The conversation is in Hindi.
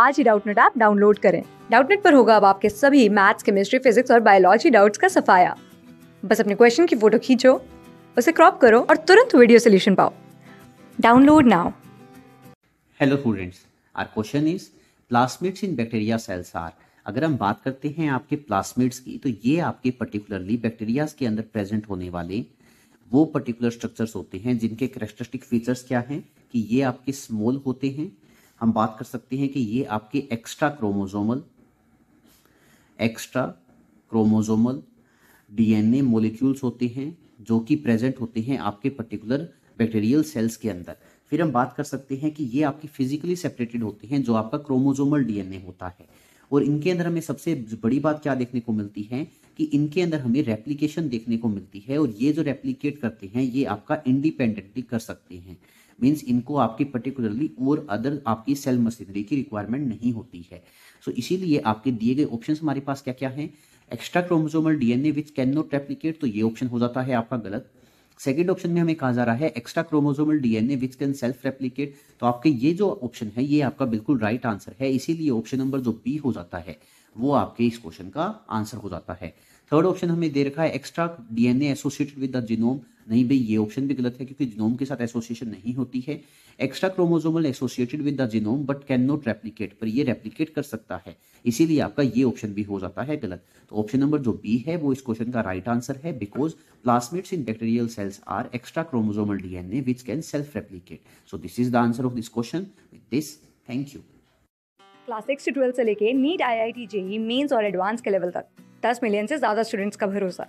आज ही डाउटनेट ऐप डाउनलोड करें डाउटनेट पर होगा अब आपके सभी मैथ्स केमिस्ट्री फिजिक्स और बायोलॉजी डाउट्स का सफाया बस अपने क्वेश्चन की फोटो खींचो उसे क्रॉप करो और तुरंत वीडियो सोल्यूशन पाओ download now hello students our question is plasmids in bacteria cells are अगर हम बात करते हैं आपके प्लास्मिड्स की तो ये आपके पर्टिकुलरली बैक्टीरियाज के अंदर प्रेजेंट होने वाले वो पर्टिकुलर स्ट्रक्चर्स होते हैं जिनके करेक्टरिस्टिक फीचर्स क्या हैं कि ये आपके स्मॉल होते हैं हम बात कर सकते हैं कि ये आपके extra chromosomal extra chromosomal DNA molecules होते हैं जो कि प्रेजेंट होते हैं आपके पर्टिकुलर बैक्टीरियल सेल्स के अंदर फिर हम बात कर सकते हैं कि ये आपके फिजिकली सेपरेटेड होते हैं जो आपका क्रोमोजोमल डीएनए होता है और इनके अंदर हमें सबसे बड़ी बात क्या देखने को मिलती है कि इनके अंदर हमें रेप्लीकेशन देखने को मिलती है और ये जो रेप्लीकेट करते हैं ये आपका इंडिपेंडेंटली कर सकते हैं मीन्स इनको आपकी पर्टिकुलरली और अदर आपकी सेल मशीनरी की रिक्वायरमेंट नहीं होती है सो so, इसीलिए आपके दिए गए ऑप्शन हमारे पास क्या क्या है extra chromosomal DNA which can not replicate तो ये ऑप्शन हो जाता है आपका गलत सेकेंड ऑप्शन में हमें कहा जा रहा है extra chromosomal DNA which can self replicate तो आपके ये जो ऑप्शन है ये आपका बिल्कुल राइट right आंसर है इसीलिए ऑप्शन नंबर जो बी हो जाता है वो आपके इस क्वेश्चन का आंसर हो जाता है थर्ड ऑप्शन हमें दे रखा है extra DNA associated with the genome नहीं भाई ये ऑप्शन भी गलत है क्योंकि जिनोम के साथ एसोसिएशन नहीं होती है extra chromosomal associated with the genome but can not replicate पर ये रेप्लीकेट कर सकता है इसीलिए आपका ये ऑप्शन भी हो जाता है गलत तो ऑप्शन नंबर जो बी है वो इस क्वेश्चन का राइट right आंसर है because plasmids in bacterial cells are extra chromosomal DNA which can self replicate so this is the answer of this question this thank you class six से ट्वेल्थ से लेके NEET I I T JEE mains और एडवांस के लेवल तक दस मिलियन से ज़्यादा स्टूडेंट्स का भरोसा